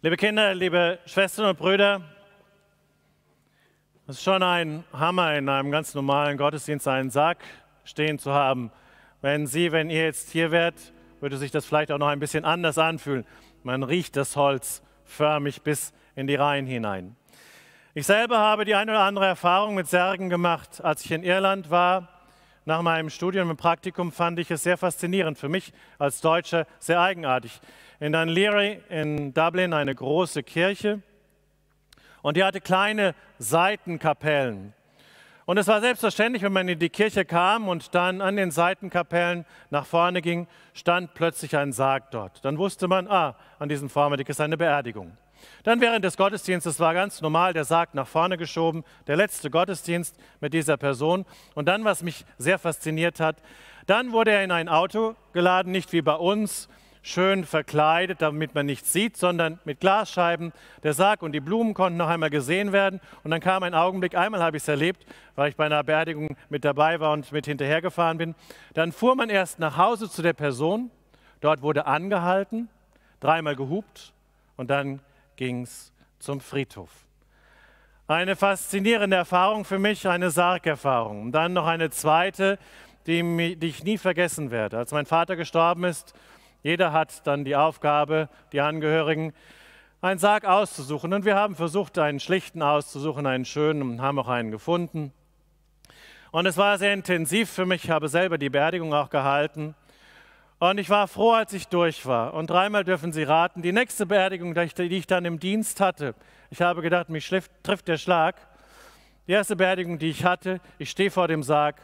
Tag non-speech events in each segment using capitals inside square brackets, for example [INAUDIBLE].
Liebe Kinder, liebe Schwestern und Brüder, es ist schon ein Hammer, in einem ganz normalen Gottesdienst einen Sarg stehen zu haben. Wenn Sie, wenn ihr jetzt hier wärt, würde sich das vielleicht auch noch ein bisschen anders anfühlen. Man riecht das Holz förmig bis in die Reihen hinein. Ich selber habe die eine oder andere Erfahrung mit Särgen gemacht, als ich in Irland war nach meinem Studium im Praktikum fand ich es sehr faszinierend, für mich als Deutscher sehr eigenartig. In Dunleary in Dublin eine große Kirche und die hatte kleine Seitenkapellen. Und es war selbstverständlich, wenn man in die Kirche kam und dann an den Seitenkapellen nach vorne ging, stand plötzlich ein Sarg dort. Dann wusste man, ah, an diesem Vormittag ist eine Beerdigung. Dann während des Gottesdienstes war ganz normal der Sarg nach vorne geschoben, der letzte Gottesdienst mit dieser Person. Und dann, was mich sehr fasziniert hat, dann wurde er in ein Auto geladen, nicht wie bei uns, schön verkleidet, damit man nichts sieht, sondern mit Glasscheiben. Der Sarg und die Blumen konnten noch einmal gesehen werden. Und dann kam ein Augenblick, einmal habe ich es erlebt, weil ich bei einer Beerdigung mit dabei war und mit hinterhergefahren bin. Dann fuhr man erst nach Hause zu der Person. Dort wurde angehalten, dreimal gehupt und dann ging es zum Friedhof. Eine faszinierende Erfahrung für mich, eine Sargerfahrung. Und dann noch eine zweite, die, die ich nie vergessen werde. Als mein Vater gestorben ist, jeder hat dann die Aufgabe, die Angehörigen, einen Sarg auszusuchen. Und wir haben versucht, einen schlichten auszusuchen, einen schönen und haben auch einen gefunden. Und es war sehr intensiv für mich. Ich habe selber die Beerdigung auch gehalten. Und ich war froh, als ich durch war. Und dreimal dürfen Sie raten, die nächste Beerdigung, die ich dann im Dienst hatte, ich habe gedacht, mich trifft der Schlag. Die erste Beerdigung, die ich hatte, ich stehe vor dem Sarg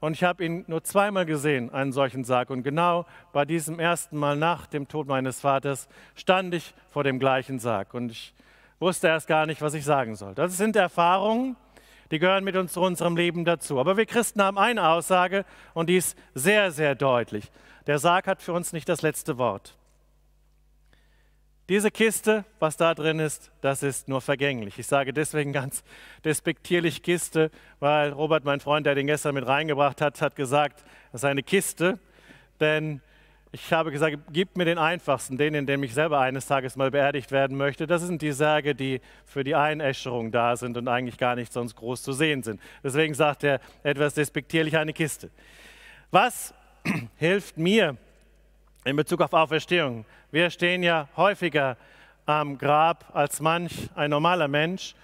und ich habe ihn nur zweimal gesehen, einen solchen Sarg. Und genau bei diesem ersten Mal nach dem Tod meines Vaters stand ich vor dem gleichen Sarg. Und ich wusste erst gar nicht, was ich sagen soll. Das sind Erfahrungen, die gehören mit uns zu unserem Leben dazu. Aber wir Christen haben eine Aussage und die ist sehr, sehr deutlich. Der Sarg hat für uns nicht das letzte Wort. Diese Kiste, was da drin ist, das ist nur vergänglich. Ich sage deswegen ganz despektierlich Kiste, weil Robert, mein Freund, der den gestern mit reingebracht hat, hat gesagt, das ist eine Kiste, denn ich habe gesagt, gib mir den einfachsten, den, in dem ich selber eines Tages mal beerdigt werden möchte. Das sind die Särge, die für die Einäscherung da sind und eigentlich gar nicht sonst groß zu sehen sind. Deswegen sagt er etwas despektierlich eine Kiste. Was [CLEARS THROAT] hilft mir in Bezug auf Auferstehung. Wir stehen ja häufiger am Grab als manch ein normaler Mensch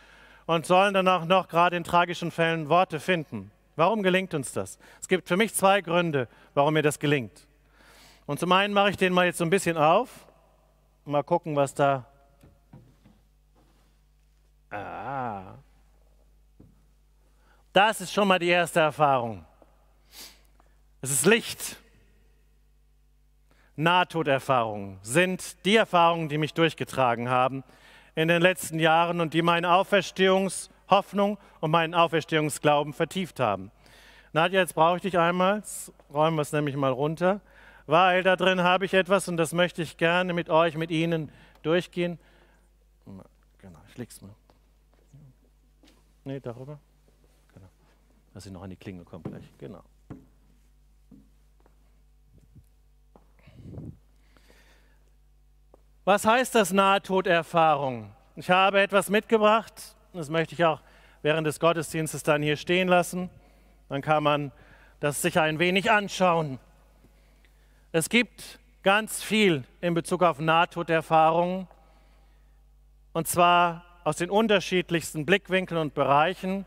und sollen dann auch noch gerade in tragischen Fällen Worte finden. Warum gelingt uns das? Es gibt für mich zwei Gründe, warum mir das gelingt. Und zum einen mache ich den mal jetzt so ein bisschen auf. Mal gucken, was da. Ah. Das ist schon mal die erste Erfahrung. Es ist Licht. Nahtoderfahrungen sind die Erfahrungen, die mich durchgetragen haben in den letzten Jahren und die meine Auferstehungshoffnung und meinen Auferstehungsglauben vertieft haben. Nadja, jetzt brauche ich dich einmal, jetzt räumen wir es nämlich mal runter, weil da drin habe ich etwas und das möchte ich gerne mit euch, mit Ihnen durchgehen. Genau, ich leg's mal. Nee, darüber. Genau. Dass ich noch an die Klinge komme gleich. Genau. Was heißt das Nahtoderfahrung? Ich habe etwas mitgebracht, das möchte ich auch während des Gottesdienstes dann hier stehen lassen. Dann kann man das sich ein wenig anschauen. Es gibt ganz viel in Bezug auf Nahtoderfahrungen und zwar aus den unterschiedlichsten Blickwinkeln und Bereichen,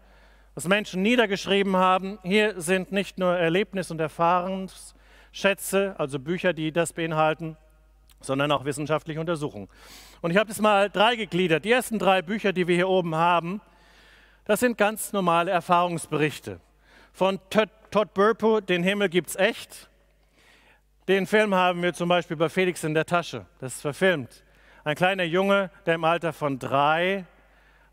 was Menschen niedergeschrieben haben. Hier sind nicht nur Erlebnis- und Erfahrungsschätze, also Bücher, die das beinhalten, sondern auch wissenschaftliche Untersuchungen. Und ich habe das mal drei gegliedert. Die ersten drei Bücher, die wir hier oben haben, das sind ganz normale Erfahrungsberichte. Von Todd Burpo, Den Himmel gibt's echt. Den Film haben wir zum Beispiel bei Felix in der Tasche. Das ist verfilmt. Ein kleiner Junge, der im Alter von drei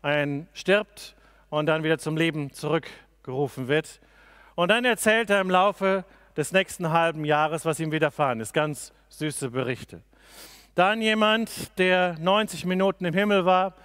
ein stirbt und dann wieder zum Leben zurückgerufen wird. Und dann erzählt er im Laufe des nächsten halben Jahres, was ihm widerfahren ist. Ganz süße Berichte. Dann jemand, der 90 Minuten im Himmel war.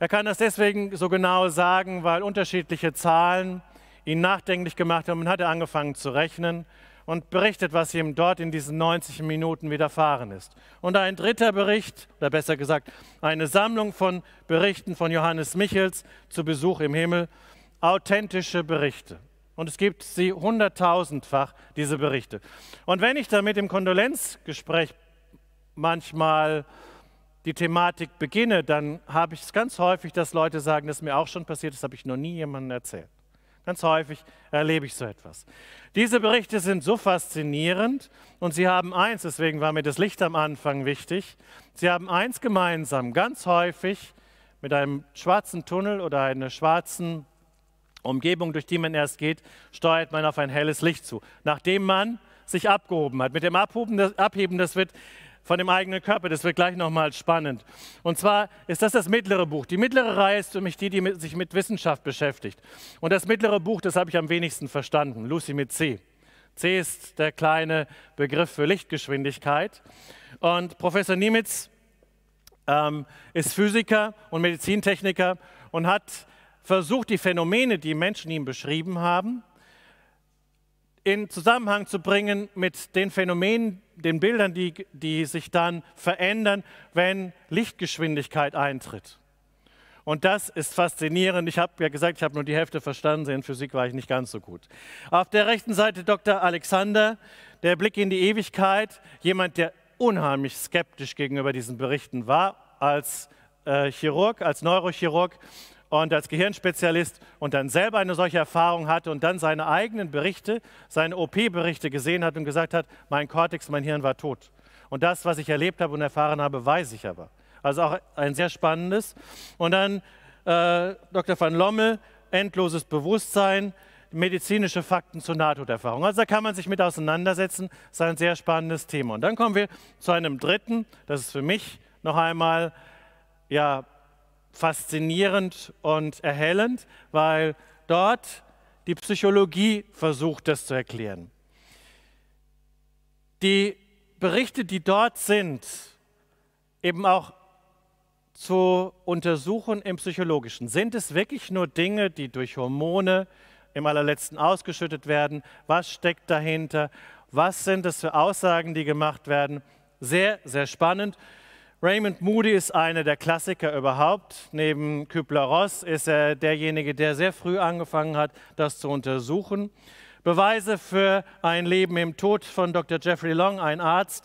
Er kann das deswegen so genau sagen, weil unterschiedliche Zahlen ihn nachdenklich gemacht haben und hat er angefangen zu rechnen und berichtet, was ihm dort in diesen 90 Minuten widerfahren ist. Und ein dritter Bericht, oder besser gesagt, eine Sammlung von Berichten von Johannes Michels zu Besuch im Himmel, authentische Berichte. Und es gibt sie hunderttausendfach, diese Berichte. Und wenn ich damit im Kondolenzgespräch bin, manchmal die Thematik beginne, dann habe ich es ganz häufig, dass Leute sagen, das ist mir auch schon passiert, das habe ich noch nie jemandem erzählt. Ganz häufig erlebe ich so etwas. Diese Berichte sind so faszinierend und sie haben eins, deswegen war mir das Licht am Anfang wichtig, sie haben eins gemeinsam, ganz häufig mit einem schwarzen Tunnel oder einer schwarzen Umgebung, durch die man erst geht, steuert man auf ein helles Licht zu, nachdem man sich abgehoben hat. Mit dem Abheben, das, wird von dem eigenen Körper. Das wird gleich nochmal spannend. Und zwar ist das das mittlere Buch. Die mittlere Reihe ist für mich die, die sich mit Wissenschaft beschäftigt. Und das mittlere Buch, das habe ich am wenigsten verstanden. Lucy mit C. C ist der kleine Begriff für Lichtgeschwindigkeit. Und Professor Niemitz ähm, ist Physiker und Medizintechniker und hat versucht, die Phänomene, die Menschen ihm beschrieben haben, in Zusammenhang zu bringen mit den Phänomenen, den Bildern, die, die sich dann verändern, wenn Lichtgeschwindigkeit eintritt. Und das ist faszinierend. Ich habe ja gesagt, ich habe nur die Hälfte verstanden. In Physik war ich nicht ganz so gut. Auf der rechten Seite Dr. Alexander, der Blick in die Ewigkeit. Jemand, der unheimlich skeptisch gegenüber diesen Berichten war, als äh, Chirurg, als Neurochirurg und als Gehirnspezialist und dann selber eine solche Erfahrung hatte und dann seine eigenen Berichte, seine OP-Berichte gesehen hat und gesagt hat, mein Cortex, mein Hirn war tot. Und das, was ich erlebt habe und erfahren habe, weiß ich aber. Also auch ein sehr spannendes. Und dann äh, Dr. van Lommel, endloses Bewusstsein, medizinische Fakten zur Nahtoderfahrung. Also da kann man sich mit auseinandersetzen. Das ist ein sehr spannendes Thema. Und dann kommen wir zu einem dritten, das ist für mich noch einmal ja, faszinierend und erhellend, weil dort die Psychologie versucht, das zu erklären. Die Berichte, die dort sind, eben auch zu untersuchen im psychologischen. Sind es wirklich nur Dinge, die durch Hormone im allerletzten ausgeschüttet werden? Was steckt dahinter? Was sind es für Aussagen, die gemacht werden? Sehr, sehr spannend. Raymond Moody ist einer der Klassiker überhaupt. Neben Kübler-Ross ist er derjenige, der sehr früh angefangen hat, das zu untersuchen. Beweise für ein Leben im Tod von Dr. Jeffrey Long, ein Arzt,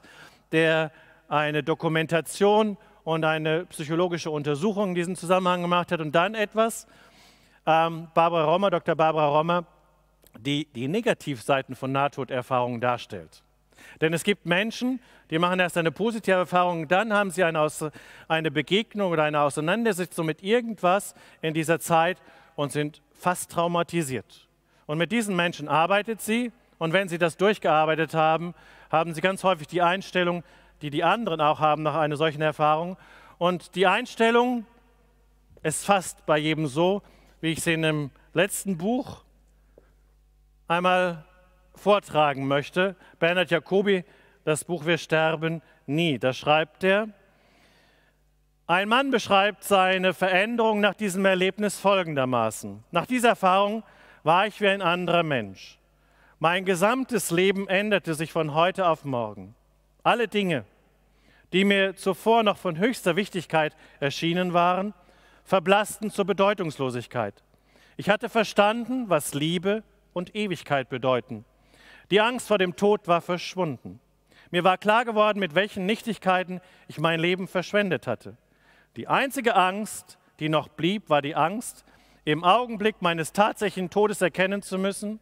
der eine Dokumentation und eine psychologische Untersuchung in diesem Zusammenhang gemacht hat. Und dann etwas, ähm, Barbara Rommer, Dr. Barbara Rommer, die die Negativseiten von Nahtoderfahrungen darstellt. Denn es gibt Menschen, die machen erst eine positive Erfahrung, dann haben sie eine, eine Begegnung oder eine Auseinandersetzung mit irgendwas in dieser Zeit und sind fast traumatisiert. Und mit diesen Menschen arbeitet sie. Und wenn sie das durchgearbeitet haben, haben sie ganz häufig die Einstellung, die die anderen auch haben nach einer solchen Erfahrung. Und die Einstellung ist fast bei jedem so, wie ich sie in dem letzten Buch einmal vortragen möchte. Bernhard Jacobi, das Buch Wir sterben nie. Da schreibt er, ein Mann beschreibt seine Veränderung nach diesem Erlebnis folgendermaßen. Nach dieser Erfahrung war ich wie ein anderer Mensch. Mein gesamtes Leben änderte sich von heute auf morgen. Alle Dinge, die mir zuvor noch von höchster Wichtigkeit erschienen waren, verblassten zur Bedeutungslosigkeit. Ich hatte verstanden, was Liebe und Ewigkeit bedeuten. Die Angst vor dem Tod war verschwunden. Mir war klar geworden, mit welchen Nichtigkeiten ich mein Leben verschwendet hatte. Die einzige Angst, die noch blieb, war die Angst, im Augenblick meines tatsächlichen Todes erkennen zu müssen,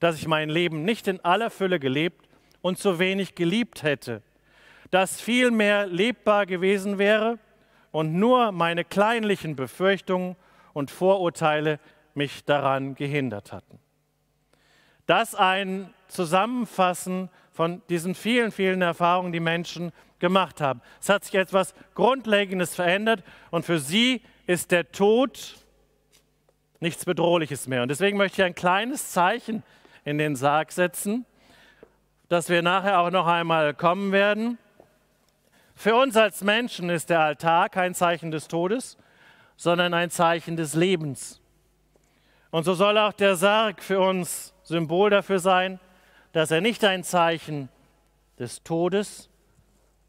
dass ich mein Leben nicht in aller Fülle gelebt und zu wenig geliebt hätte, dass viel mehr lebbar gewesen wäre und nur meine kleinlichen Befürchtungen und Vorurteile mich daran gehindert hatten. Dass ein zusammenfassen von diesen vielen, vielen Erfahrungen, die Menschen gemacht haben. Es hat sich etwas Grundlegendes verändert und für sie ist der Tod nichts Bedrohliches mehr. Und deswegen möchte ich ein kleines Zeichen in den Sarg setzen, dass wir nachher auch noch einmal kommen werden. Für uns als Menschen ist der Altar kein Zeichen des Todes, sondern ein Zeichen des Lebens. Und so soll auch der Sarg für uns Symbol dafür sein, dass er nicht ein Zeichen des Todes,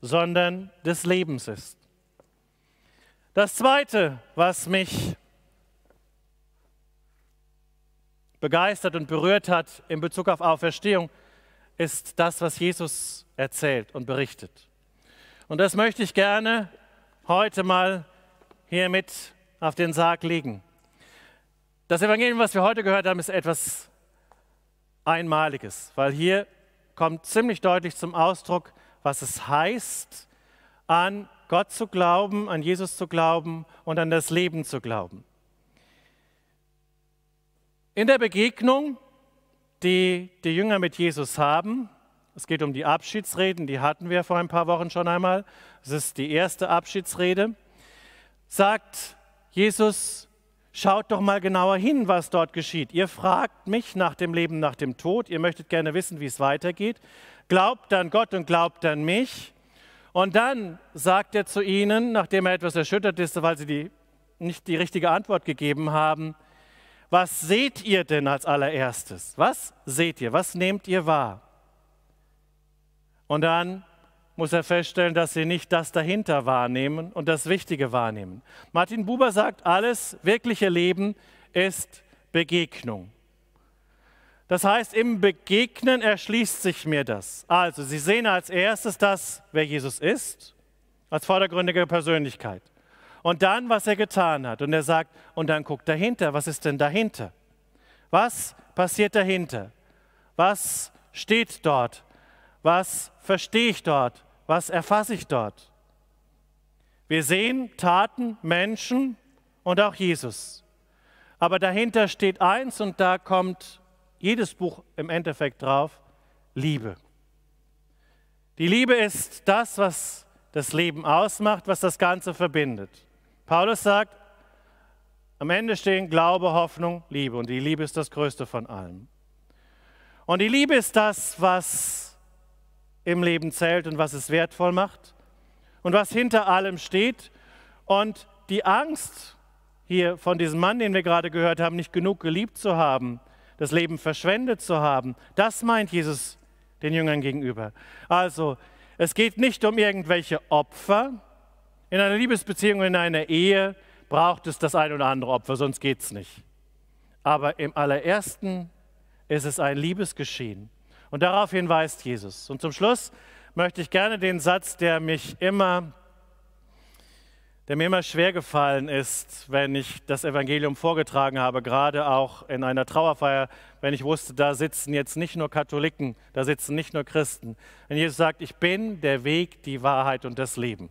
sondern des Lebens ist. Das Zweite, was mich begeistert und berührt hat in Bezug auf Auferstehung, ist das, was Jesus erzählt und berichtet. Und das möchte ich gerne heute mal hiermit auf den Sarg legen. Das Evangelium, was wir heute gehört haben, ist etwas Einmaliges, weil hier kommt ziemlich deutlich zum Ausdruck, was es heißt, an Gott zu glauben, an Jesus zu glauben und an das Leben zu glauben. In der Begegnung, die die Jünger mit Jesus haben, es geht um die Abschiedsreden, die hatten wir vor ein paar Wochen schon einmal, es ist die erste Abschiedsrede, sagt Jesus, Schaut doch mal genauer hin, was dort geschieht. Ihr fragt mich nach dem Leben, nach dem Tod. Ihr möchtet gerne wissen, wie es weitergeht. Glaubt an Gott und glaubt an mich. Und dann sagt er zu ihnen, nachdem er etwas erschüttert ist, weil sie die, nicht die richtige Antwort gegeben haben, was seht ihr denn als allererstes? Was seht ihr? Was nehmt ihr wahr? Und dann muss er feststellen, dass sie nicht das dahinter wahrnehmen und das Wichtige wahrnehmen. Martin Buber sagt, alles wirkliche Leben ist Begegnung. Das heißt, im Begegnen erschließt sich mir das. Also, Sie sehen als erstes das, wer Jesus ist, als vordergründige Persönlichkeit. Und dann, was er getan hat. Und er sagt, und dann guckt dahinter, was ist denn dahinter? Was passiert dahinter? Was steht dort? Was verstehe ich dort? Was erfasse ich dort? Wir sehen Taten, Menschen und auch Jesus. Aber dahinter steht eins und da kommt jedes Buch im Endeffekt drauf, Liebe. Die Liebe ist das, was das Leben ausmacht, was das Ganze verbindet. Paulus sagt, am Ende stehen Glaube, Hoffnung, Liebe und die Liebe ist das Größte von allem. Und die Liebe ist das, was im Leben zählt und was es wertvoll macht und was hinter allem steht. Und die Angst hier von diesem Mann, den wir gerade gehört haben, nicht genug geliebt zu haben, das Leben verschwendet zu haben, das meint Jesus den Jüngern gegenüber. Also, es geht nicht um irgendwelche Opfer. In einer Liebesbeziehung, in einer Ehe braucht es das ein oder andere Opfer, sonst geht es nicht. Aber im allerersten ist es ein Liebesgeschehen. Und darauf hinweist Jesus. Und zum Schluss möchte ich gerne den Satz, der mich immer der mir immer schwer gefallen ist, wenn ich das Evangelium vorgetragen habe, gerade auch in einer Trauerfeier, wenn ich wusste, da sitzen jetzt nicht nur Katholiken, da sitzen nicht nur Christen. Wenn Jesus sagt, ich bin der Weg, die Wahrheit und das Leben.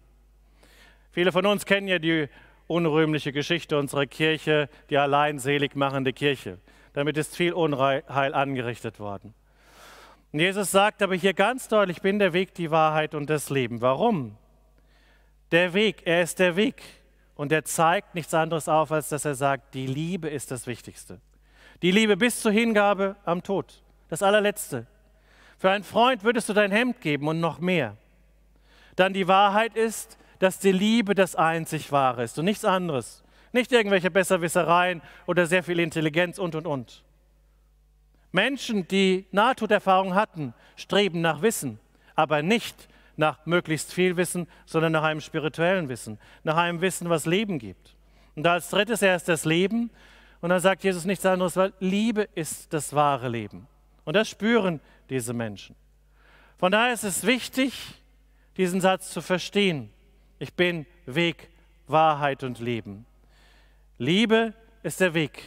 Viele von uns kennen ja die unrühmliche Geschichte unserer Kirche, die allein selig machende Kirche. Damit ist viel Unheil angerichtet worden. Und Jesus sagt aber hier ganz deutlich, ich bin der Weg, die Wahrheit und das Leben. Warum? Der Weg, er ist der Weg. Und er zeigt nichts anderes auf, als dass er sagt, die Liebe ist das Wichtigste. Die Liebe bis zur Hingabe am Tod. Das allerletzte. Für einen Freund würdest du dein Hemd geben und noch mehr. Dann die Wahrheit ist, dass die Liebe das einzig Wahre ist und nichts anderes. Nicht irgendwelche Besserwissereien oder sehr viel Intelligenz und, und, und. Menschen, die Nahtoderfahrung hatten, streben nach Wissen, aber nicht nach möglichst viel Wissen, sondern nach einem spirituellen Wissen, nach einem Wissen, was Leben gibt. Und als drittes erst das Leben. Und dann sagt Jesus nichts anderes, weil Liebe ist das wahre Leben. Und das spüren diese Menschen. Von daher ist es wichtig, diesen Satz zu verstehen. Ich bin Weg, Wahrheit und Leben. Liebe ist der Weg.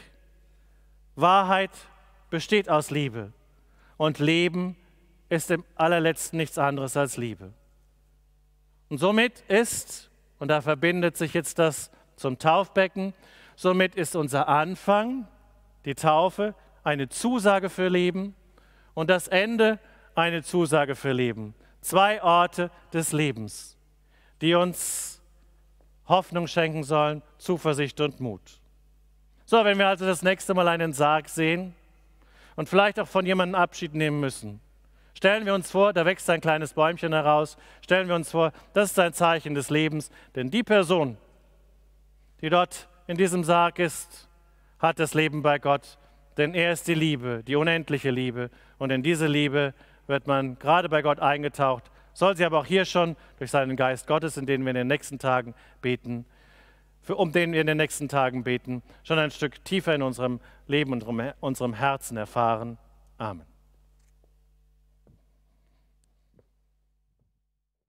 Wahrheit besteht aus Liebe. Und Leben ist im allerletzten nichts anderes als Liebe. Und somit ist, und da verbindet sich jetzt das zum Taufbecken, somit ist unser Anfang, die Taufe, eine Zusage für Leben und das Ende eine Zusage für Leben. Zwei Orte des Lebens, die uns Hoffnung schenken sollen, Zuversicht und Mut. So, wenn wir also das nächste Mal einen Sarg sehen, und vielleicht auch von jemandem Abschied nehmen müssen. Stellen wir uns vor, da wächst ein kleines Bäumchen heraus. Stellen wir uns vor, das ist ein Zeichen des Lebens. Denn die Person, die dort in diesem Sarg ist, hat das Leben bei Gott. Denn er ist die Liebe, die unendliche Liebe. Und in diese Liebe wird man gerade bei Gott eingetaucht, soll sie aber auch hier schon durch seinen Geist Gottes, in den wir in den nächsten Tagen beten, für, um den wir in den nächsten Tagen beten, schon ein Stück tiefer in unserem Leben und unserem Herzen erfahren. Amen.